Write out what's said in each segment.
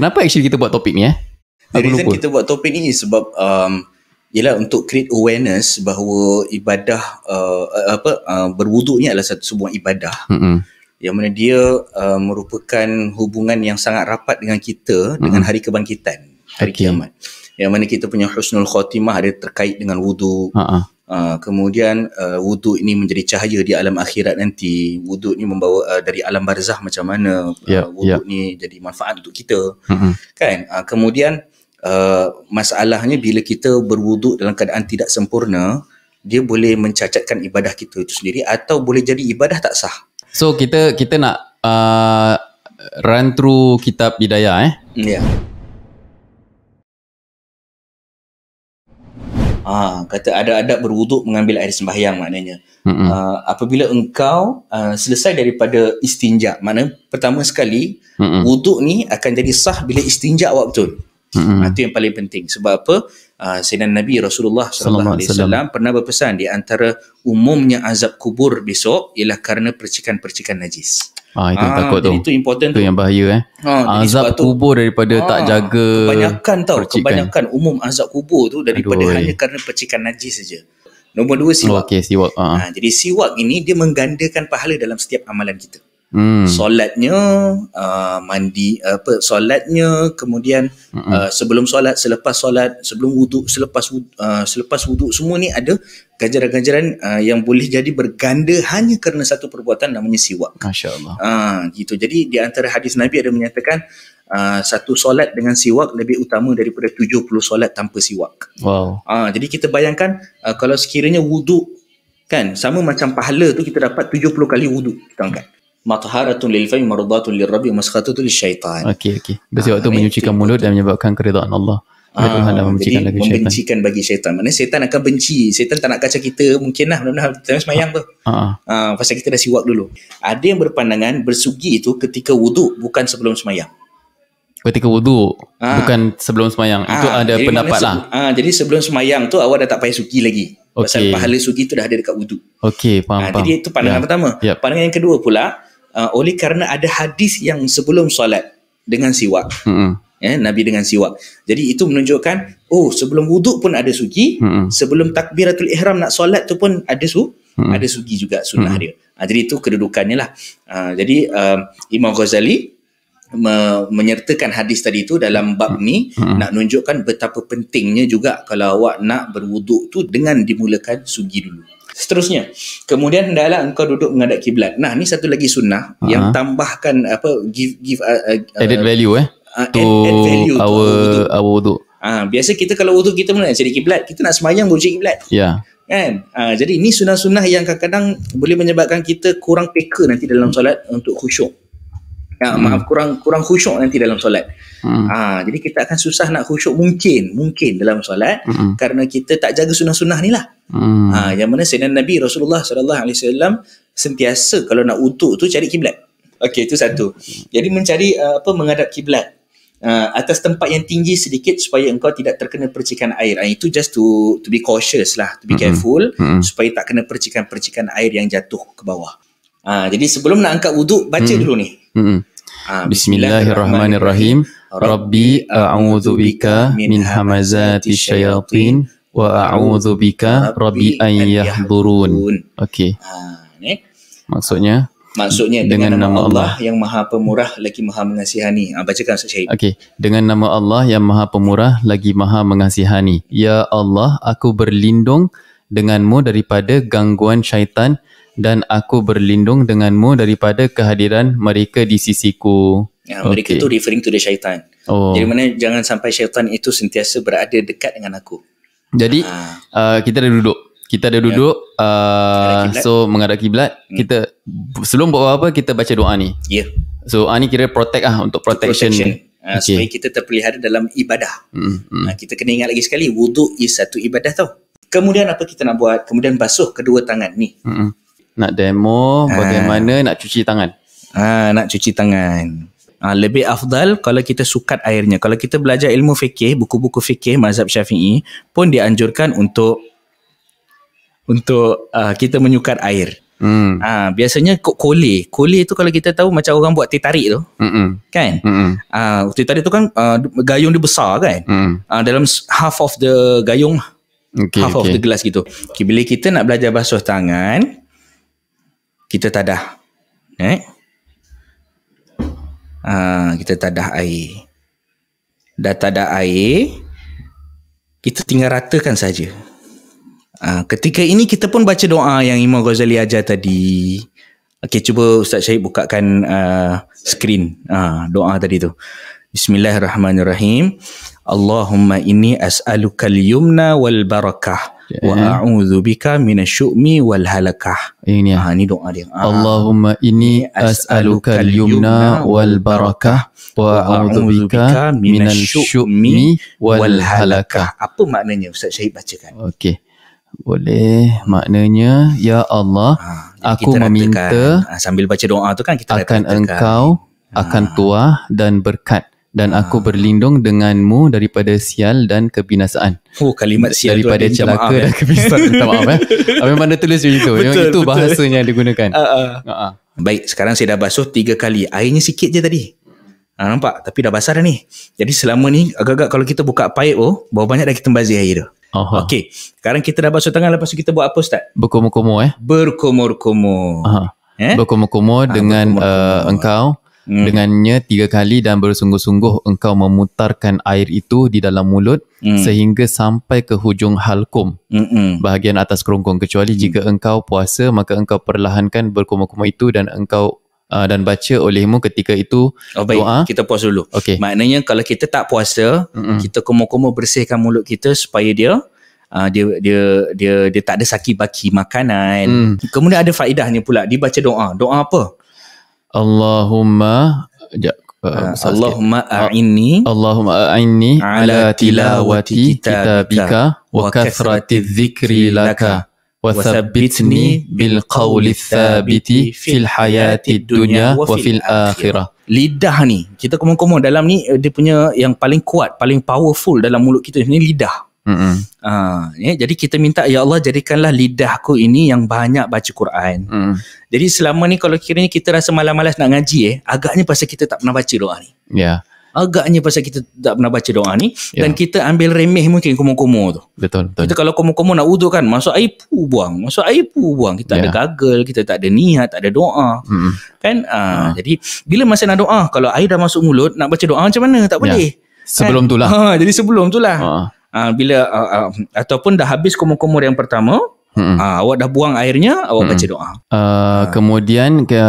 Kenapa actually kita buat topik ni eh? The reason lupa. kita buat topik ni sebab um, ialah untuk create awareness bahawa ibadah uh, uh, apa uh, berwuduk ni adalah satu sebuah ibadah. Mm-hmm. Yang mana dia uh, merupakan hubungan yang sangat rapat dengan kita mm-hmm. dengan hari kebangkitan, hari okay. kiamat. Yang mana kita punya husnul khotimah ada terkait dengan wuduk. Uh-huh. Ah, kemudian uh, wuduk ini menjadi cahaya di alam akhirat nanti wuduk ini membawa uh, dari alam barzah macam mana yeah, uh, ya, ya. wuduk ini jadi manfaat untuk kita mm-hmm. kan uh, kemudian uh, masalahnya bila kita berwuduk dalam keadaan tidak sempurna dia boleh mencacatkan ibadah kita itu sendiri atau boleh jadi ibadah tak sah so kita kita nak uh, run through kitab bidayah eh ya yeah. Ha, kata ada adab berwuduk mengambil air sembahyang maknanya. Mm-hmm. Uh, apabila engkau uh, selesai daripada istinja, mana pertama sekali mm-hmm. wuduk ni akan jadi sah bila istinja awak betul. Mm-hmm. Uh, itu yang paling penting. Sebab apa? Uh, Sayyidina Nabi Rasulullah SAW pernah berpesan di antara umumnya azab kubur besok ialah kerana percikan-percikan najis. Ah itu ah, takut tu. Itu important tu. yang bahaya eh. Ah, azab ah, kubur daripada ah, tak jaga. Kebanyakan tau, percikan. kebanyakan umum azab ah, kubur tu daripada Aduh, hanya eh. kerana percikan najis saja. Nombor dua siwak. Oh, okay, siwak. Ah. ah jadi siwak ini dia menggandakan pahala dalam setiap amalan kita. Hmm. Solatnya, uh, mandi apa solatnya, kemudian hmm. uh, sebelum solat, selepas solat, sebelum wuduk, selepas uh, selepas wuduk semua ni ada ganjaran-ganjaran uh, yang boleh jadi berganda hanya kerana satu perbuatan namanya siwak. Masya-Allah. Uh, gitu. Jadi di antara hadis Nabi ada menyatakan Uh, satu solat dengan siwak lebih utama daripada 70 solat tanpa siwak. Wow. Uh, jadi kita bayangkan uh, kalau sekiranya wuduk kan sama macam pahala tu kita dapat 70 kali wuduk kita angkat mataharatun lil fahmi mardatun lil rabbi maskhatatun lil syaitan. Okey okey. Berarti ah, waktu ah, menyucikan mulut itu. dan menyebabkan keridaan Allah. Ah, jadi jadi membencikan syaitan. bagi syaitan. Maknanya syaitan akan benci. Syaitan tak nak kacau kita mungkin lah. Mudah-mudahan kita semayang ah, tu. Ah, ah. pasal kita dah siwak dulu. Ada yang berpandangan bersugi itu ketika wuduk bukan sebelum semayang. Ketika wuduk ah, bukan sebelum semayang. Ah, itu ada pendapat lah. Se- ah, jadi sebelum semayang tu awak dah tak payah sugi lagi. Okay. Pasal pahala sugi tu dah ada dekat wuduk. Okey, faham, ah, Jadi itu pandangan yeah. pertama. Yep. Pandangan yang kedua pula, uh, oleh kerana ada hadis yang sebelum solat dengan siwak. Hmm. Eh, Nabi dengan siwak. Jadi itu menunjukkan oh sebelum wuduk pun ada sugi, hmm. sebelum takbiratul ihram nak solat tu pun ada su hmm. ada sugi juga sunnah hmm. dia. Ha, jadi itu kedudukannya lah. Ha, jadi uh, Imam Ghazali me- menyertakan hadis tadi itu dalam bab ni hmm. nak nunjukkan betapa pentingnya juga kalau awak nak berwuduk tu dengan dimulakan sugi dulu seterusnya kemudian hendaklah engkau duduk menghadap kiblat nah ni satu lagi sunnah uh-huh. yang tambahkan apa give give uh, uh, uh added value eh uh, to add, value our to, our wuduk ah uh, biasa kita kalau wuduk kita mana jadi kiblat kita nak sembahyang menuju kiblat ya yeah. kan uh, jadi ini sunnah-sunnah yang kadang-kadang boleh menyebabkan kita kurang peka nanti dalam solat untuk khusyuk ya, hmm. maaf kurang kurang khusyuk nanti dalam solat. Hmm. Ha, jadi kita akan susah nak khusyuk mungkin mungkin dalam solat hmm. kerana kita tak jaga sunnah-sunnah nilah. Hmm. Ha yang mana sayyidina Nabi Rasulullah sallallahu alaihi wasallam sentiasa kalau nak wuduk tu cari kiblat. Okey itu satu. Jadi mencari uh, apa menghadap kiblat Uh, atas tempat yang tinggi sedikit supaya engkau tidak terkena percikan air. Uh, itu just to to be cautious lah, to be mm-hmm. careful mm-hmm. supaya tak kena percikan-percikan air yang jatuh ke bawah. Uh, jadi sebelum nak angkat wuduk baca mm-hmm. dulu ni. Mm-hmm. Ah, Bismillahirrahmanirrahim. Rabbi a'udzu bika min hamazati syayatin wa a'udzu bika rabbi an yahdurun. Okey. Ha, ni. Maksudnya Maksudnya dengan, dengan nama Allah, Allah yang Maha Pemurah lagi Maha Mengasihani. Ha, bacakan Ustaz Syahid. Okey, dengan nama Allah yang Maha Pemurah lagi Maha Mengasihani. Ya Allah, aku berlindung denganmu daripada gangguan syaitan dan aku berlindung denganmu daripada kehadiran mereka di sisiku. Ya, mereka itu referring to the syaitan. Oh. Jadi mana jangan sampai syaitan itu sentiasa berada dekat dengan aku. Jadi ha. uh, kita dah duduk. Kita dah ya. duduk. Ya. Uh, so menghadap kiblat. Hmm. Kita sebelum buat apa kita baca doa ni. Ya. Yeah. So uh, ni kira protect ah untuk protection. protection. Uh, ah, okay. Supaya kita terpelihara dalam ibadah. Hmm. Hmm. Uh, kita kena ingat lagi sekali wudu is satu ibadah tau. Kemudian apa kita nak buat? Kemudian basuh kedua tangan ni. Hmm. hmm nak demo ah. bagaimana ha. nak cuci tangan. Ah ha, nak cuci tangan. Ha, lebih afdal kalau kita sukat airnya. Kalau kita belajar ilmu fikih, buku-buku fikih mazhab Syafi'i pun dianjurkan untuk untuk uh, kita menyukat air. Hmm. Ah ha, biasanya kole. Kole itu kalau kita tahu macam orang buat teh tarik tu. Hmm. Kan? Hmm. Ah teh tarik tu kan uh, gayung dia besar kan? Hmm. Uh, dalam half of the gayung lah. okay, half okay. of the gelas gitu. Okay, bila kita nak belajar basuh tangan, kita tadah eh ha, kita tadah air dah tadah air kita tinggal ratakan saja ha, ketika ini kita pun baca doa yang Imam Ghazali ajar tadi okey cuba ustaz Syahid bukakan uh, screen ha, doa tadi tu Bismillahirrahmanirrahim Allahumma inni as'aluka al-yumna wal barakah وأعوذ eh. bika من الشؤم والهلكة ini ah, ini doa dia. Ah. Allahumma ini as'aluka al-yumna wal barakah wa a'udzu bika min al-syummi wal halakah. Apa maknanya Ustaz Syahid bacakan? Okey. Boleh maknanya ya Allah ha, aku kita meminta ratakan, ah, sambil baca doa tu kan kita akan ratakan. engkau akan ha. tuah dan berkat dan aku ha. berlindung denganmu daripada sial dan kebinasaan. Oh kalimat sial daripada tu celaka dan eh. kebinasaan. Minta maaf eh. Memang mana tulis macam itu. Betul, itu bahasanya yang digunakan. Ha. Ha. Ha. Baik, sekarang saya dah basuh tiga kali. Airnya sikit je tadi. Ha, nampak? Tapi dah basah dah ni. Jadi selama ni, agak-agak kalau kita buka paip oh, bau banyak dah kita membazir air tu. Aha. Okay. Sekarang kita dah basuh tangan, lepas tu kita buat apa Ustaz? Berkumur-kumur eh. Berkumur-kumur. Aha. Eh? Berkumur-kumur dengan berkumur Uh, engkau mm. dengannya tiga kali dan bersungguh-sungguh engkau memutarkan air itu di dalam mulut mm. sehingga sampai ke hujung halkum mm bahagian atas kerongkong kecuali mm. jika engkau puasa maka engkau perlahankan berkuma-kuma itu dan engkau uh, dan baca olehmu ketika itu oh, baik. doa kita puas dulu okay. maknanya kalau kita tak puasa mm kita kuma-kuma bersihkan mulut kita supaya dia Uh, dia, dia dia dia dia tak ada saki baki makanan. Hmm. Kemudian ada faedahnya pula dibaca doa. Doa apa? Allahumma ja, uh, ah, Allahumma a'inni Allahumma a'inni ala tilawati kitabika wa kathrati dhikri laka wa thabitni bil qawli thabiti fil hayati dunya wa fil akhirah lidah ni kita komo-komo dalam ni dia punya yang paling kuat paling powerful dalam mulut kita ni lidah Mm-hmm. Uh, ha, yeah, jadi kita minta Ya Allah jadikanlah lidahku ini Yang banyak baca Quran mm. Jadi selama ni kalau kiranya kita rasa malas-malas nak ngaji eh, Agaknya pasal kita tak pernah baca doa ni yeah. Agaknya pasal kita tak pernah baca doa ni yeah. Dan kita ambil remeh mungkin kumur-kumur tu betul, betul. Kita kalau kumur-kumur nak uduk kan Masuk air pu buang Masuk air pu buang Kita yeah. ada ya. gagal Kita tak ada niat Tak ada doa mm-hmm. Kan uh, uh. Jadi bila masa nak doa Kalau air dah masuk mulut Nak baca doa macam mana Tak ya. boleh yeah. Sebelum kan? tu lah ha, Jadi sebelum tu lah uh uh, bila uh, uh, ataupun dah habis kumur-kumur yang pertama hmm. uh, awak dah buang airnya awak hmm. baca doa uh, uh. kemudian ke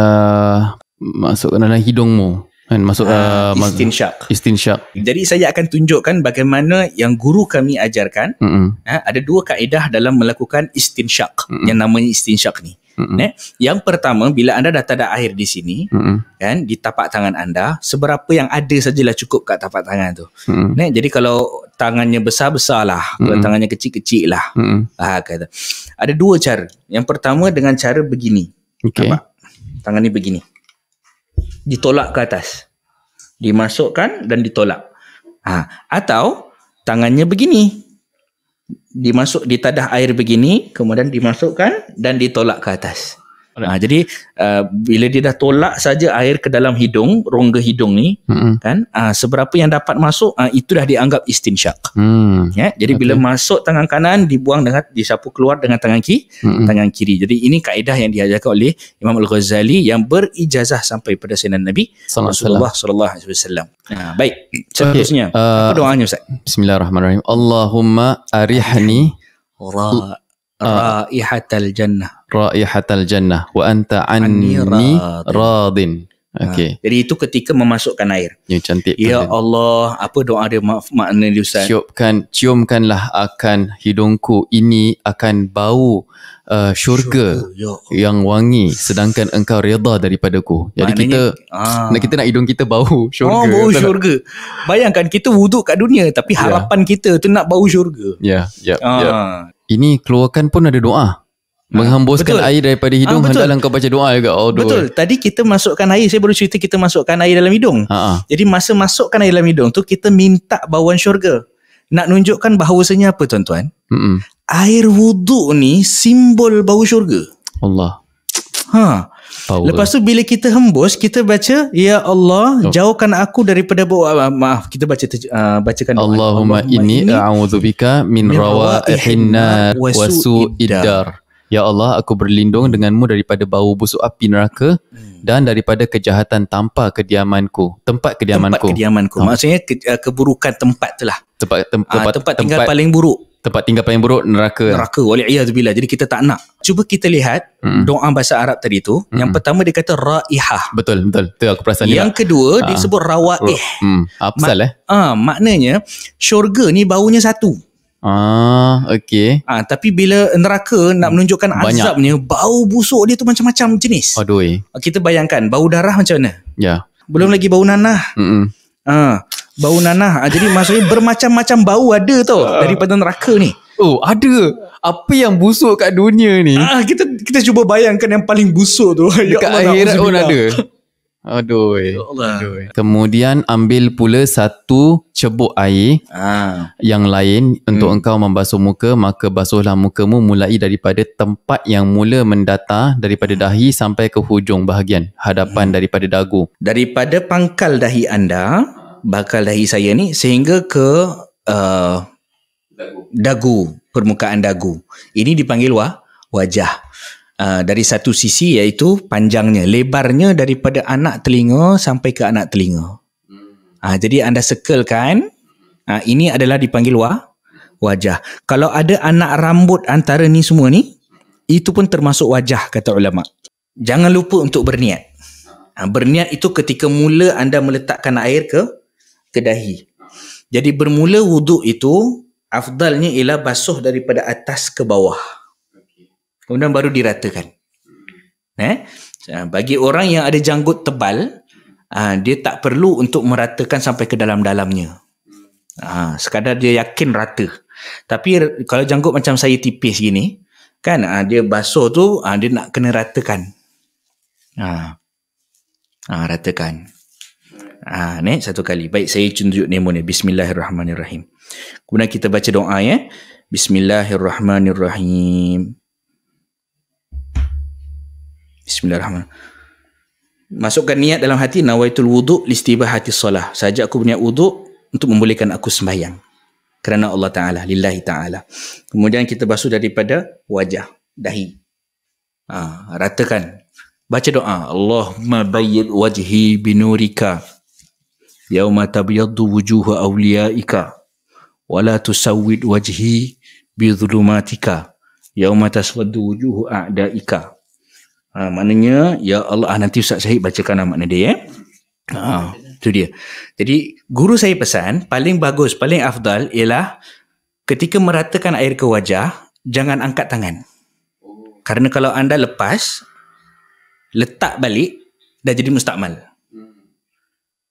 masukkan dalam hidungmu kan masuk uh, ah, uh, ah, istinsyak. istinsyak. Jadi saya akan tunjukkan bagaimana yang guru kami ajarkan mm-hmm. eh, ada dua kaedah dalam melakukan istinsyak mm-hmm. yang namanya istinsyak ni. Mm-hmm. Eh, yang pertama bila anda dah tak ada air di sini mm-hmm. kan di tapak tangan anda seberapa yang ada sajalah cukup kat tapak tangan tu. Mm-hmm. Eh, jadi kalau tangannya besar-besarlah mm-hmm. kalau tangannya kecil-kecil lah. Mm-hmm. Ah, kata. Ada dua cara. Yang pertama dengan cara begini. Okay. Tampak? Tangan ni begini ditolak ke atas. Dimasukkan dan ditolak. Ha. Atau tangannya begini. Dimasuk, ditadah air begini, kemudian dimasukkan dan ditolak ke atas. Ha, jadi uh, bila dia dah tolak saja air ke dalam hidung, rongga hidung ni mm-hmm. kan, uh, seberapa yang dapat masuk uh, itu dah dianggap istinsyak. Mm. Ya, jadi okay. bila masuk tangan kanan dibuang dengan disapu keluar dengan tangan kiri, mm-hmm. tangan kiri. Jadi ini kaedah yang diajarkan oleh Imam Al-Ghazali yang berijazah sampai pada Sayyidina Nabi sallallahu alaihi wasallam. Ha, baik. Seterusnya, okay. uh, apa doanya Bismillahirrahmanirrahim. Allahumma arihni Allah. Ah. Ra'ihatal jannah. Ra'ihatal jannah. Wa anta anni radin. radin. Ah. Okay. Ha, jadi itu ketika memasukkan air. Ya cantik. Ya Allah, apa doa dia maaf makna dia Ustaz? Ciumkan, ciumkanlah akan hidungku ini akan bau Uh, syurga Syurga, ya yang wangi sedangkan engkau redha daripadaku jadi Maknanya, kita ah. kita nak hidung kita bau syurga oh bau syurga bayangkan kita wuduk kat dunia tapi ya. harapan yeah. kita tu nak bau syurga ya ya yeah, ah. Ini keluarkan pun ada doa. Menghembuskan betul. air daripada ah, hidung ha, betul. hendaklah kau baca doa juga. Oh, doa. Betul. Tadi kita masukkan air, saya baru cerita kita masukkan air dalam hidung. Ha, ha. Jadi masa masukkan air dalam hidung tu kita minta bauan syurga. Nak nunjukkan bahawasanya apa tuan-tuan? Mm-mm. Air wudu ni simbol bau syurga. Allah. Ha. Power. Lepas tu bila kita hembus, kita baca ya Allah, oh. jauhkan aku daripada bau uh, ah, maaf, kita baca uh, bacakan doa. Allahumma, Allahumma inni a'udzubika min, min rawa'ihin nar wa su'id Ya Allah, aku berlindung denganmu daripada bau busuk api neraka hmm. dan daripada kejahatan tanpa kediamanku. Tempat kediamanku. Tempat kediamanku. Ha. Maksudnya ke, uh, keburukan tempat telah. Tempat, tem, tempat, ha, tempat tinggal tempat. paling buruk tempat tinggal paling buruk neraka. Neraka waliyazubillah. Jadi kita tak nak. Cuba kita lihat mm. doa bahasa Arab tadi tu. Mm. Yang pertama dia kata raihah. Betul, betul. Itu aku perasan Yang juga. kedua Aa. dia ah. sebut rawaih. Mm. Apa ah, Ma- salah? Eh? Ah, maknanya syurga ni baunya satu. Ah, okey. Ah, tapi bila neraka nak mm. menunjukkan Banyak. azabnya, bau busuk dia tu macam-macam jenis. Aduh. Eh. Ah, kita bayangkan bau darah macam mana? Ya. Belum mm. lagi bau nanah. Hmm. Ah bau nanah ah, jadi maksudnya bermacam-macam bau ada tau uh. daripada neraka ni oh ada apa yang busuk kat dunia ni uh, kita kita cuba bayangkan yang paling busuk tu ya dekat ya akhirat pun ada Aduh. Ya Allah. Aduh. Kemudian ambil pula satu cebuk air ha. yang lain untuk hmm. engkau membasuh muka. Maka basuhlah mukamu mulai daripada tempat yang mula mendata daripada dahi sampai ke hujung bahagian hadapan hmm. daripada dagu. Daripada pangkal dahi anda bakal dahi saya ni sehingga ke uh, dagu. dagu permukaan dagu ini dipanggil wa, wajah Uh, dari satu sisi iaitu panjangnya, lebarnya daripada anak telinga sampai ke anak telinga. Uh, jadi anda circle kan, uh, ini adalah dipanggil wa, wajah. Kalau ada anak rambut antara ni semua ni, itu pun termasuk wajah kata ulama. Jangan lupa untuk berniat. Uh, berniat itu ketika mula anda meletakkan air ke kedahi. Jadi bermula wuduk itu afdalnya ialah basuh daripada atas ke bawah. Kemudian baru diratakan. Hmm. Eh? Ha, bagi orang yang ada janggut tebal, ha, dia tak perlu untuk meratakan sampai ke dalam-dalamnya. Hmm. Ha, sekadar dia yakin rata. Tapi kalau janggut macam saya tipis gini, kan dia basuh tu dia nak kena ratakan. Ha. ha ratakan. Ha, ni satu kali. Baik, saya tunjuk nama ni. Bismillahirrahmanirrahim. Kemudian kita baca doa ya. Bismillahirrahmanirrahim. Bismillahirrahmanirrahim. Masukkan niat dalam hati nawaitul wudu listibah hati solah. Saja aku berniat wudu untuk membolehkan aku sembahyang. Kerana Allah Ta'ala, lillahi Ta'ala. Kemudian kita basuh daripada wajah, dahi. Ha, ratakan. Baca doa. Allahumma bayil wajhi binurika. يوم تبيض وجوه أوليائك ولا تسود bi بظلماتك يوم تسود وجوه أعدائك ha, maknanya ya Allah ah, nanti Ustaz Syahid bacakan nama dia ya. ha, itu dia jadi guru saya pesan paling bagus paling afdal ialah ketika meratakan air ke wajah jangan angkat tangan kerana kalau anda lepas letak balik dah jadi mustakmal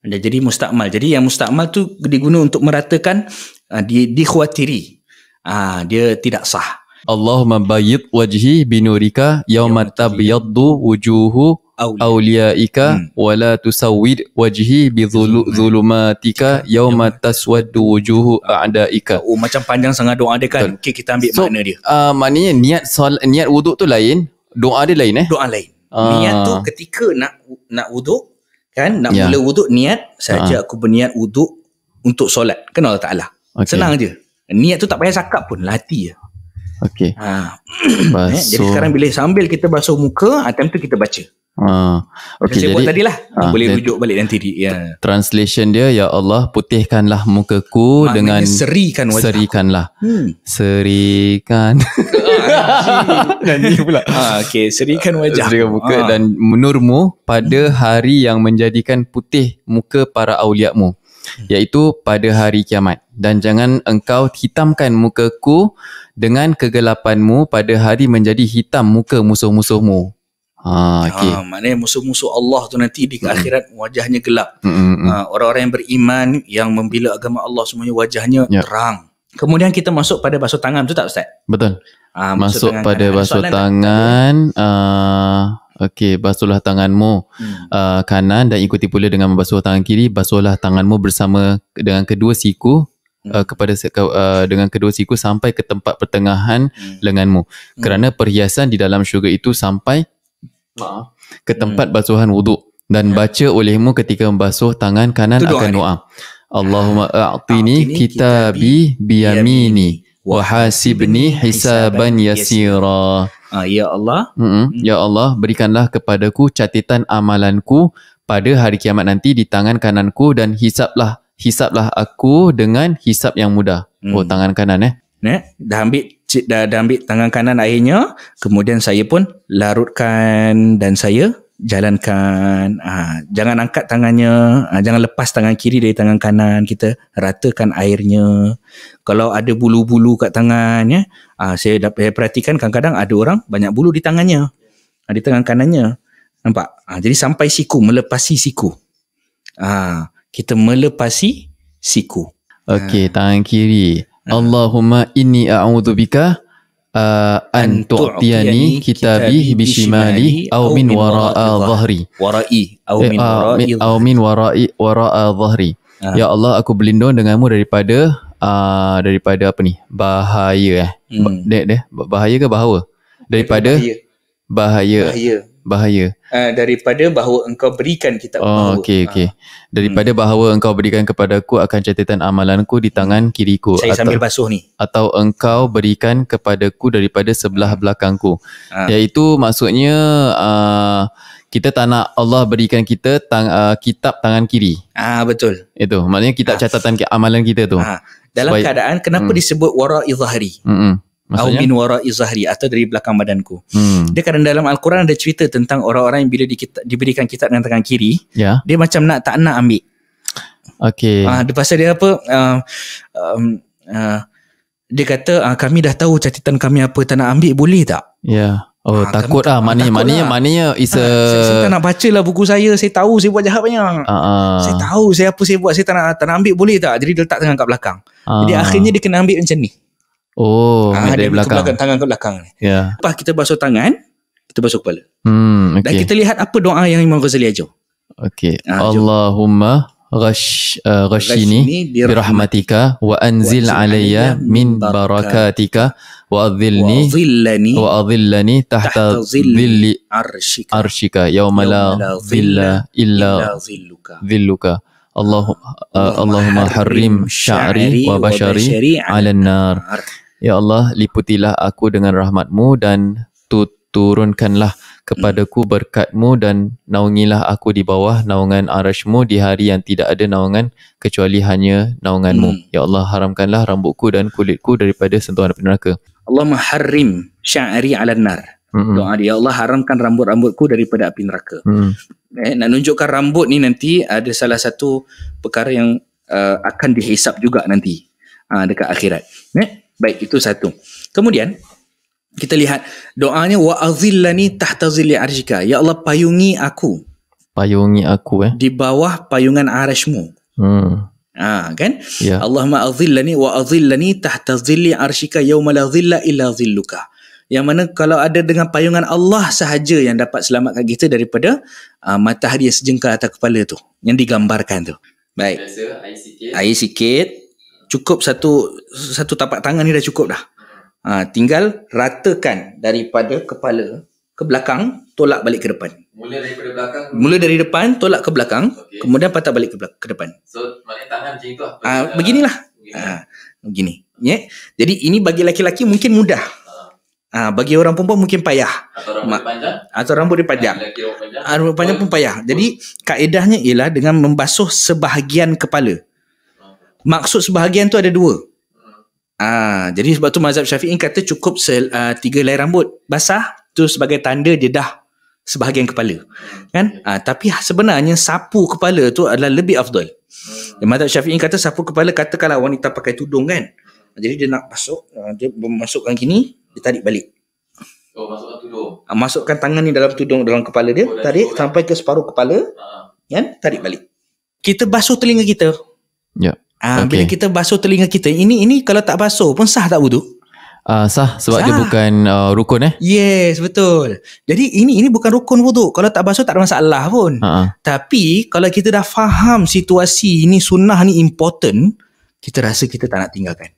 dia jadi mustakmal. Jadi yang mustakmal tu diguna untuk meratakan uh, di dikhuatiri. Ah uh, dia tidak sah. Allahumma bayyid wajhi binurika yawma tabyaddu wujuhu awliyaika hmm. wala tusawwid wajhi bidhulumatika yawma taswaddu wujuhu a'daika. Oh macam panjang sangat doa dia kan. Okey kita ambil so, makna dia. Ah uh, maknanya niat sol, niat wuduk tu lain, doa dia lain eh. Doa lain. Uh. Niat tu ketika nak nak wuduk kan nak yeah. mula wuduk niat saja ha. aku berniat wuduk untuk solat kan Allah Taala okay. senang je niat tu tak payah cakap pun lati je okey ha eh, basuh. jadi sekarang bila sambil kita basuh muka ah, time tu kita baca Ah, okay, jadi, tadi lah ha, ah, Boleh dia, rujuk balik nanti dia. Ya. Translation dia Ya Allah putihkanlah mukaku Maknanya Dengan serikan wajahku Serikanlah hmm. Serikan Nanti pula ha, ah, okay, Serikan wajah Serikan muka ha. Dan menurmu Pada hmm. hari yang menjadikan putih Muka para awliyakmu hmm. Iaitu pada hari kiamat Dan jangan engkau hitamkan mukaku Dengan kegelapanmu Pada hari menjadi hitam muka musuh-musuhmu Ah, okay. ha, ah, maknanya musuh-musuh Allah tu nanti di mm-hmm. akhirat wajahnya gelap. Mm-hmm. Ha, orang-orang yang beriman yang membela agama Allah semuanya wajahnya yeah. terang. Kemudian kita masuk pada basuh tangan tu tak Ustaz? Betul. Ha, masuk pada basuh tangan. Uh, Okey, basuhlah tanganmu hmm. uh, kanan dan ikuti pula dengan membasuh tangan kiri. Basuhlah tanganmu bersama dengan kedua siku. Uh, kepada uh, dengan kedua siku sampai ke tempat pertengahan hmm. lenganmu hmm. kerana perhiasan di dalam syurga itu sampai ke tempat hmm. basuhan wuduk dan hmm. baca olehmu ketika membasuh tangan kanan Itu akan doa. doa. Allahumma a'tini kitabi biyamini wa hasibni hisaban yasira. Ah ya Allah. Hmm. Ya Allah berikanlah kepadaku catatan amalanku pada hari kiamat nanti di tangan kananku dan hisaplah hisaplah aku dengan hisap yang mudah. Oh, hmm. Oh tangan kanan eh. Nek, dah ambil Cik dah, dah ambil tangan kanan airnya. Kemudian saya pun larutkan dan saya jalankan. Ha, jangan angkat tangannya. Ha, jangan lepas tangan kiri dari tangan kanan. Kita ratakan airnya. Kalau ada bulu-bulu kat tangannya. Ha, ah, saya dapat perhatikan kadang-kadang ada orang banyak bulu di tangannya. Ha, di tangan kanannya. Nampak? Ha, jadi sampai siku. Melepasi siku. Ha, kita melepasi siku. Okey, ha. tangan kiri. Allahumma inni a'udzubika uh, an tu'tiyani kitabi bi shimali aw min wara'a dhahri wara'i aw min wara'i aw min wara'i wara'a dhahri ah. ya Allah aku berlindung denganmu daripada uh, daripada apa ni bahaya eh hmm. deh bahaya ke bahawa daripada bahaya, bahaya bahaya uh, daripada bahawa engkau berikan kita. oh, bahawa okey okey ah. daripada hmm. bahawa engkau berikan kepadaku akan catatan amalanku di tangan hmm. kiriku saya atau, sambil basuh ni atau engkau berikan kepadaku daripada sebelah belakangku uh. iaitu maksudnya uh, kita tak nak Allah berikan kita tang, uh, kitab tangan kiri ah uh, betul itu maknanya kitab uh. catatan amalan kita tu uh. dalam Supaya, keadaan kenapa hmm. disebut wara'i zahri hmm Maksudnya? Aumin wara izahri atau dari belakang badanku. Hmm. Dia kadang dalam Al-Quran ada cerita tentang orang-orang yang bila di, diberikan kitab dengan tangan kiri, yeah. dia macam nak tak nak ambil. Okay. Ah, uh, pasal dia apa? Uh, um, uh, dia kata uh, kami dah tahu catatan kami apa tak nak ambil boleh tak? Ya. Yeah. Oh ha, takut lah Maknanya Maknanya lah. Maknanya is a... saya, saya tak nak baca lah buku saya Saya tahu saya buat jahat banyak uh, uh. Saya tahu Saya apa saya buat Saya tak nak, tak nak ambil boleh tak Jadi dia letak tangan kat belakang uh. Jadi akhirnya dia kena ambil macam ni Oh, ha, dari, dari belakang. belakang. Tangan ke belakang. Ya. Yeah. Lepas kita basuh tangan, kita basuh kepala. Hmm, okay. Dan kita lihat apa doa yang Imam Ghazali ajar. Okay. Ha, ah, Allahumma rash, uh, rashini, rashini birahmatika wa anzil alayya min barakatika wa adhilni wa adhillani, tahta, tahta arshika, arshika yawma la zilla illa zilluka. Uh, Allahumma harrim, harrim sya'ri wa bashari, ala nar. Ya Allah, liputilah aku dengan rahmatmu dan turunkanlah kepadaku berkatmu dan naungilah aku di bawah naungan arashmu di hari yang tidak ada naungan kecuali hanya naunganmu. Hmm. Ya Allah, haramkanlah rambutku dan kulitku daripada sentuhan api neraka. Allah maharim syari ala nar. Hmm. Doa dia, ya Allah haramkan rambut-rambutku daripada api neraka. Hmm. Eh, nak nunjukkan rambut ni nanti ada salah satu perkara yang uh, akan dihisap juga nanti uh, dekat akhirat. Eh? Baik, itu satu. Kemudian kita lihat doanya wa azillani tahta zilli arshika. Ya Allah payungi aku. Payungi aku eh. Di bawah payungan arashmu. Hmm. Ah, ha, kan? Yeah. Allahumma azillani wa azillani tahta zilli arshika Yawma la zilla illa zilluka. Yang mana kalau ada dengan payungan Allah sahaja yang dapat selamatkan kita daripada uh, matahari yang sejengkal atas kepala tu. Yang digambarkan tu. Baik. Biasa, air sikit. Air sikit cukup satu satu tapak tangan ni dah cukup dah. Ha, tinggal ratakan daripada kepala ke belakang, tolak balik ke depan. Mula daripada belakang. Mula dari depan, tolak ke belakang, okay. kemudian patah balik ke, belak- ke depan. So, maknanya tangan macam itu lah. Ha, beginilah. Begini. Ha, begini. Yeah. Jadi, ini bagi lelaki-lelaki mungkin mudah. Ha. bagi orang perempuan mungkin payah. Atau rambut Ma- panjang. Atau rambut panjang. panjang. Ha, rambut panjang pun payah. Jadi, hmm. kaedahnya ialah dengan membasuh sebahagian kepala maksud sebahagian tu ada dua. Ah, jadi sebab tu mazhab Syafi'i kata cukup sel, uh, ah, tiga lai rambut basah tu sebagai tanda dia dah sebahagian kepala. Kan? Ah, tapi sebenarnya sapu kepala tu adalah lebih afdal. Dan hmm. mazhab Syafi'i kata sapu kepala katakanlah wanita pakai tudung kan. Jadi dia nak masuk, ah, dia memasukkan kini, dia tarik balik. Oh, masukkan tudung. Ah, masukkan tangan ni dalam tudung dalam kepala dia, oh, tarik sampai ke separuh kepala. Uh-huh. Kan? Tarik balik. Kita basuh telinga kita. Ya. Yeah. Ah, okay. bila kita basuh telinga kita ini ini kalau tak basuh pun sah tak wuduk Uh, ah, sah sebab sah. dia bukan uh, rukun eh. Yes, betul. Jadi ini ini bukan rukun wuduk. Kalau tak basuh tak ada masalah pun. Uh-huh. Tapi kalau kita dah faham situasi ini sunnah ni important, kita rasa kita tak nak tinggalkan.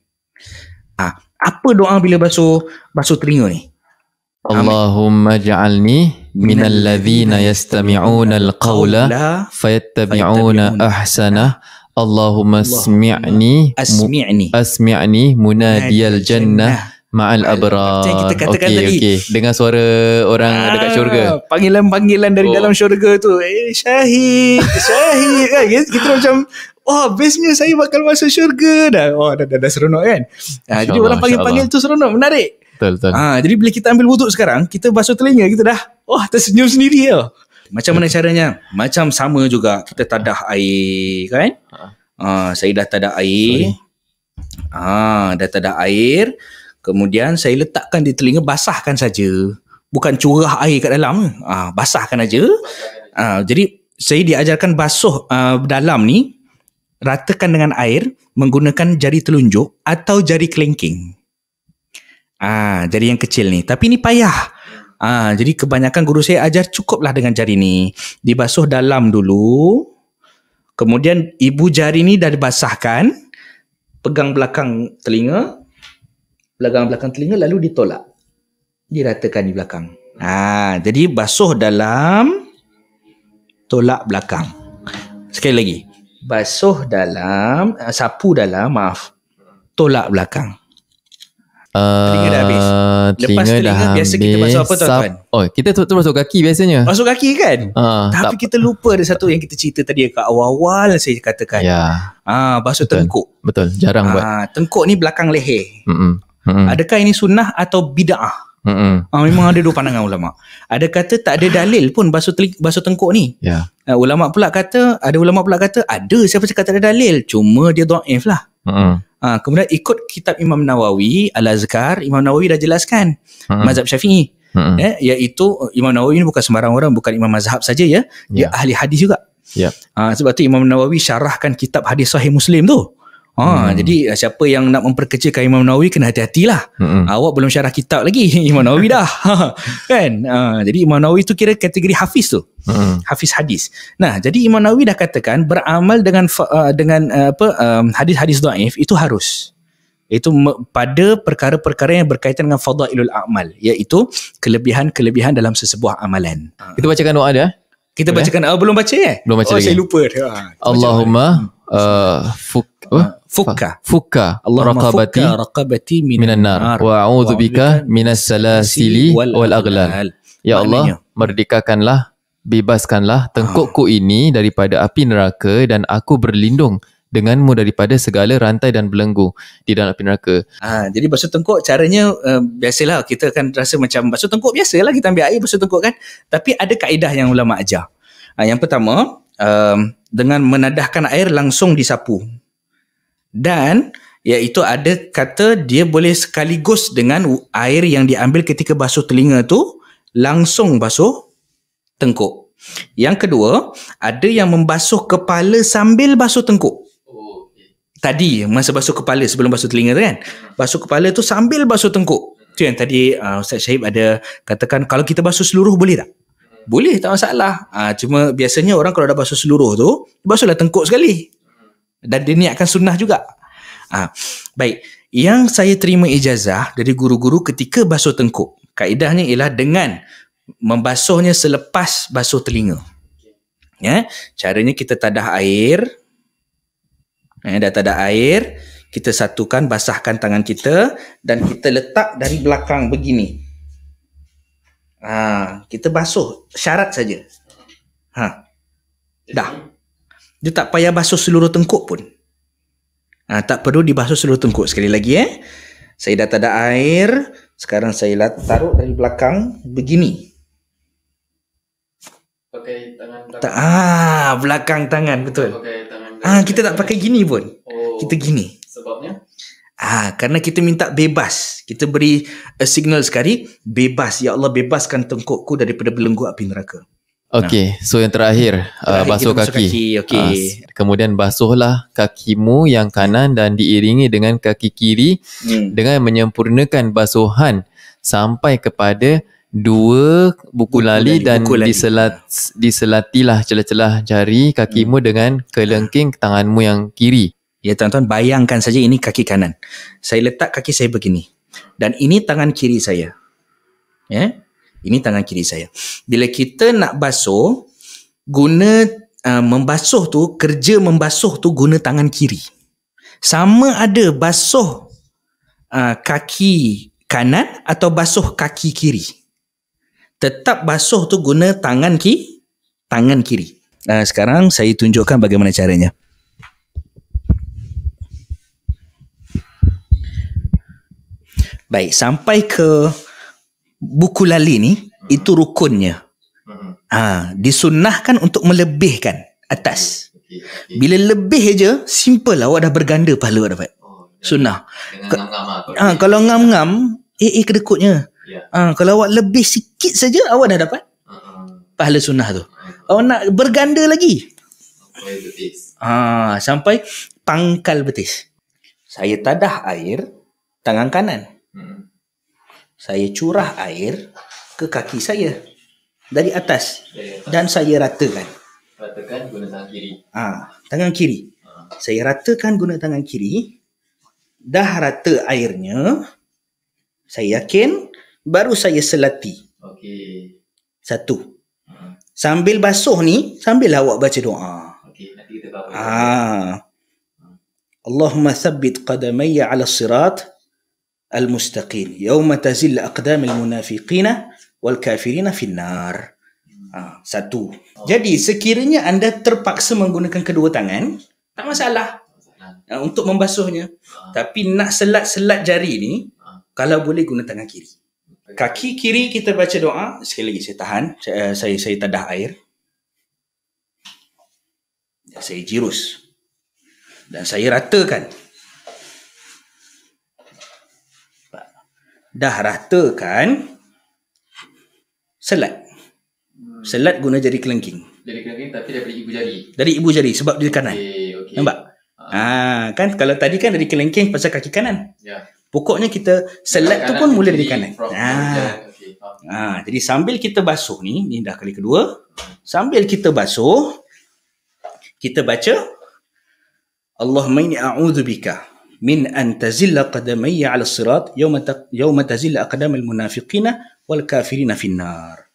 uh, apa doa bila basuh basuh telinga ni? Allahumma ja'alni minal ladzina yastami'una al-qawla fayattabi'una ahsanah. Allahumma asmi'ni asmi'ni asmi'ni munadiyal jannah Ma'al abrar Macam kita katakan okay, tadi okay. Dengan suara orang ah, dekat syurga Panggilan-panggilan dari oh. dalam syurga tu Eh Syahid Syahid kan kita, kita macam Wah oh, bestnya saya bakal masuk syurga dah. Oh dah, dah, dah seronok kan ah, Jadi orang panggil-panggil tu seronok Menarik Betul, betul. Ah, jadi bila kita ambil wuduk sekarang Kita basuh telinga kita dah Wah oh, tersenyum sendiri ya. Macam mana caranya? Macam sama juga kita tadah ah. air kan? Ha. Uh, saya dah tadah air. Ah, dah tadah air. Kemudian saya letakkan di telinga basahkan saja. Bukan curah air kat dalam. Ah, basahkan aja. Ah, jadi saya diajarkan basuh uh, dalam ni ratakan dengan air menggunakan jari telunjuk atau jari kelingking. Ah, jari yang kecil ni. Tapi ni payah. Ah, jadi kebanyakan guru saya ajar cukuplah dengan jari ni. Dibasuh dalam dulu. Kemudian ibu jari ni dah dibasahkan. Pegang belakang telinga. Pegang belakang telinga lalu ditolak. Diratakan di belakang. Ah, jadi basuh dalam. Tolak belakang. Sekali lagi. Basuh dalam. Sapu dalam. Maaf. Tolak belakang. Uh, telinga dah habis uh, Lepas telinga, telinga dah Biasa kita masuk apa tuan-tuan Oh kita tu, tu masuk kaki biasanya Masuk kaki kan uh, Tapi tak, kita lupa Ada satu yang kita cerita tadi Kat awal-awal Saya katakan Ya yeah. uh, Basuh tengkuk Betul Jarang uh, buat Tengkuk ni belakang leher Mm-mm. Mm-mm. Adakah ini sunnah Atau bida'ah Uh, memang ada dua pandangan ulama. Ada kata tak ada dalil pun basuh telik, basuh tengkuk ni. Ya. Yeah. Uh, ulama pula kata, ada ulama pula kata ada siapa cakap tak ada dalil, cuma dia dhaif lah. Uh-huh. Ha, kemudian ikut kitab Imam Nawawi, Al-Azkar, Imam Nawawi dah jelaskan uh-huh. mazhab Syafi'i. Uh-huh. Eh, iaitu uh, Imam Nawawi ni bukan sembarang orang, bukan imam mazhab saja ya. Dia yeah. ahli hadis juga. Yeah. Ha, sebab tu Imam Nawawi syarahkan kitab hadis sahih Muslim tu. Ha, hmm. Jadi uh, siapa yang nak memperkecilkan Imam Nawawi kena hati-hatilah. Hmm. Awak belum syarah kitab lagi Imam Nawawi dah. kan? Ha, jadi Imam Nawawi tu kira kategori hafiz tu. Hmm. Hafiz hadis. Nah, jadi Imam Nawawi dah katakan beramal dengan uh, dengan uh, apa um, hadis-hadis dhaif itu harus. Itu pada perkara-perkara yang berkaitan dengan fadailul a'mal iaitu kelebihan-kelebihan dalam sesebuah amalan. Ha. Kita bacakan doa dia. Kita bacakan okay. oh, belum baca ya? Belum baca oh, lagi. Oh, saya lupa. Ha, Allahumma uh, fuk, Uh, Fukka, فك رقبتي فك رقبتي من, من النار واعوذ بك من السلاسل Ya Allah, merdekakanlah bebaskanlah tengkukku ini daripada api neraka dan aku berlindung denganmu daripada segala rantai dan belenggu di dalam api neraka. Ha, jadi basuh tengkuk caranya uh, biasalah kita akan rasa macam basuh tengkuk biasalah kita ambil air basuh tengkuk kan. Tapi ada kaedah yang ulama ajar. Ha, yang pertama, um, dengan menadahkan air langsung disapu dan iaitu ada kata dia boleh sekaligus dengan air yang diambil ketika basuh telinga tu langsung basuh tengkuk. Yang kedua, ada yang membasuh kepala sambil basuh tengkuk. Tadi masa basuh kepala sebelum basuh telinga tu kan? Basuh kepala tu sambil basuh tengkuk. Tu yang tadi uh, Ustaz Syahib ada katakan kalau kita basuh seluruh boleh tak? Boleh tak masalah. Uh, cuma biasanya orang kalau dah basuh seluruh tu, basuhlah tengkuk sekali dan dia niatkan sunnah juga. ha, baik. Yang saya terima ijazah dari guru-guru ketika basuh tengkuk. Kaedahnya ialah dengan membasuhnya selepas basuh telinga. Ya, caranya kita tadah air. Ya, dah tadah air, kita satukan basahkan tangan kita dan kita letak dari belakang begini. Ha, kita basuh syarat saja. Ha. Dah. Jadi, dia tak payah basuh seluruh tengkuk pun. Ha, tak perlu dibasuh seluruh tengkuk. Sekali lagi eh. Saya dah tak ada air. Sekarang saya taruh dari belakang begini. Pakai tangan belakang. Ta- ah, belakang tangan betul. Pakai tangan ah, kita tak pakai gini pun. Oh, kita gini. Sebabnya? Ah, kerana kita minta bebas. Kita beri a eh, signal sekali. Bebas. Ya Allah bebaskan tengkukku daripada belenggu api neraka. Okay, so yang terakhir, uh, terakhir uh, basuh kaki. kaki okay. uh, ah, kemudian basuhlah kakimu yang kanan dan diiringi dengan kaki kiri hmm. dengan menyempurnakan basuhan sampai kepada dua buku lali, lali dan buku lali. Diselat, diselatilah celah-celah jari kakimu hmm. dengan kelengking tanganmu yang kiri. Ya tuan-tuan, bayangkan saja ini kaki kanan. Saya letak kaki saya begini dan ini tangan kiri saya. Ya? Yeah? Ini tangan kiri saya. Bila kita nak basuh, guna uh, membasuh tu, kerja membasuh tu guna tangan kiri. Sama ada basuh uh, kaki kanan atau basuh kaki kiri. Tetap basuh tu guna tangan ki, tangan kiri. Uh, sekarang saya tunjukkan bagaimana caranya. Baik, sampai ke buku lali ni itu rukunnya. Ha, disunahkan untuk melebihkan atas. Bila lebih je, simple lah awak dah berganda pahala awak dapat. Oh, sunnah. Lah ha, kalau ngam-ngam, eh eh kedekutnya. Ya. Ha, kalau awak lebih sikit saja awak dah dapat pahala sunnah tu. Awak nak berganda lagi. Ha, sampai pangkal betis. Saya tadah air tangan kanan. Hmm saya curah air ke kaki saya dari atas dan saya ratakan ratakan guna tangan kiri ah ha, tangan kiri ha. saya ratakan guna tangan kiri dah rata airnya saya yakin baru saya selati okey satu ha. sambil basuh ni sambil awak baca doa okey nanti kita bawa ah Allahumma thabbit qadamayya 'ala sirat المستقيم يوم tazil أقدام المنافقين والكافرين في النار ha, satu jadi sekiranya anda terpaksa menggunakan kedua tangan tak masalah ha, untuk membasuhnya ah. tapi nak selat-selat jari ni ah. kalau boleh guna tangan kiri kaki kiri kita baca doa sekali lagi saya tahan saya eh, saya, saya tadah air saya jirus dan saya ratakan dah ratakan selat. Hmm. Selat guna jari kelengking. Jari kelengking tapi daripada ibu jari. Dari ibu jari sebab dia kanan. Okay, okay. Nampak? Ah. ah, kan kalau tadi kan dari kelengking pasal kaki kanan. Ya. Pokoknya kita selat tu pun mula dari kanan. From, Okay. Ah. ah, jadi sambil kita basuh ni, ni dah kali kedua. Sambil kita basuh kita baca Allahumma inni a'udzubika min an tazilla qadamayya 'ala as-sirat yawma yawma tazilla aqdam al-munafiqina wal kafirina fin nar.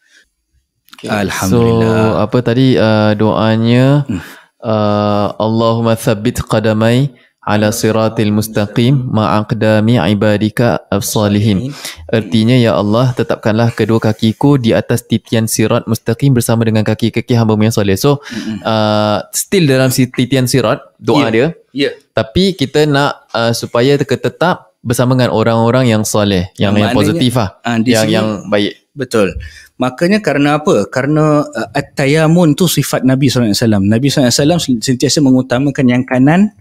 Ya, okay. Alhamdulillah. So, apa tadi uh, doanya? Hmm. Uh, Allahumma thabbit qadamayya ala siratil mustaqim ma'aqdami ibadika afsalihin. Artinya, Ya Allah, tetapkanlah kedua kakiku di atas titian sirat mustaqim bersama dengan kaki-kaki hamba yang soleh. So, uh, still dalam titian sirat, doa yeah. dia. Yeah. Tapi kita nak uh, supaya tetap bersama dengan orang-orang yang soleh, yang, Maknanya, yang positif lah, uh, yang, yang baik. Betul. Makanya kerana apa? Kerana uh, at-tayamun tu sifat Nabi SAW. Nabi SAW sentiasa mengutamakan yang kanan,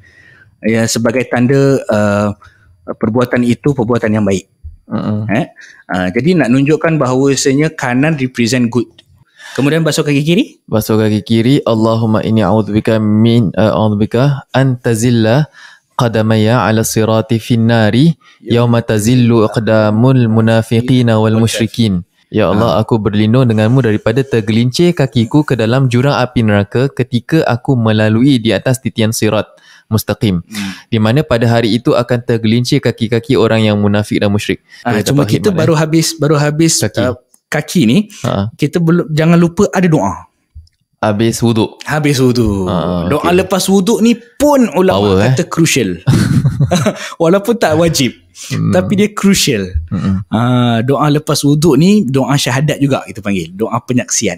ya sebagai tanda uh, perbuatan itu perbuatan yang baik. Uh-uh. Eh? Uh, jadi nak nunjukkan sebenarnya kanan represent good. Kemudian basuh kaki kiri? Basuh kaki kiri. Allahumma inni a'udzubika min uh, a'udzubika antazilla qadamaya ala sirati finnari ya. yawma tazillu iqdamul munafiqina wal musyrikin. Ya Allah, ah. aku berlindung denganmu daripada tergelincir kakiku ke dalam jurang api neraka ketika aku melalui di atas titian sirat mustaqim hmm. di mana pada hari itu akan tergelincir kaki-kaki orang yang munafik dan musyrik ah, cuma kita maknanya. baru eh. habis baru habis kaki, uh, kaki ni ha. kita belum jangan lupa ada doa habis wuduk habis wuduk ha, ah, okay. doa lepas wuduk ni pun ulama Power, eh. kata eh? crucial walaupun tak wajib Hmm. Tapi dia crucial hmm. uh, Doa lepas wuduk ni Doa syahadat juga kita panggil Doa penyaksian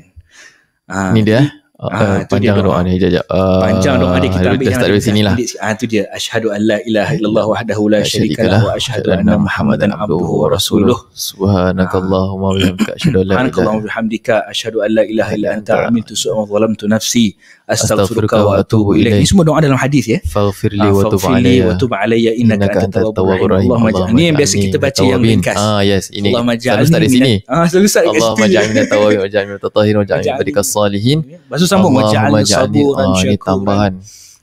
uh, Ni dia eh? panjang doa, ni jap jap. panjang doa ni kita ambil yang dari sinilah. Ah tu dia asyhadu an la ilaha illallah wahdahu la syarika lah wa asyhadu anna muhammadan abduhu wa rasuluh. Subhanakallahumma wa bihamdika asyhadu an la ilaha asyhadu an la ilaha illa anta amiltu su'a wa zalamtu nafsi. Astaghfiruka wa atubu ilaik. Ini semua doa dalam hadis ya. Faghfir li wa tub alayya. Wa tub alayya innaka antat tawwabur rahim. Ini yang biasa kita baca yang ringkas. Ah yes, ini. Allah majalni. Ah selesai. Allah majalni tawwabur rahim. Allah majalni tawwabur rahim. Allah majalni tawwabur rahim. Allah majalni tawwabur rahim. Allah majalni sambung majal sabur dan syukur. Ah, ini tambahan.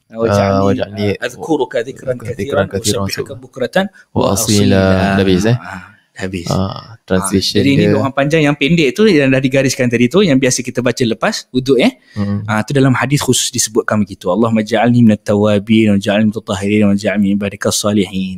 Allah azkuruka zikran kathiran wa sabihaka bukratan wa asila. Dah habis eh? Ah, habis. Uh, transition ha, jadi dia. ini doa panjang yang pendek tu yang dah digariskan tadi tu yang biasa kita baca lepas wuduk eh. Hmm. Ah tu dalam hadis khusus disebutkan begitu. Allah majalni minat tawabin wa ja'alni mutatahirin wa ja'alni ibadikas salihin.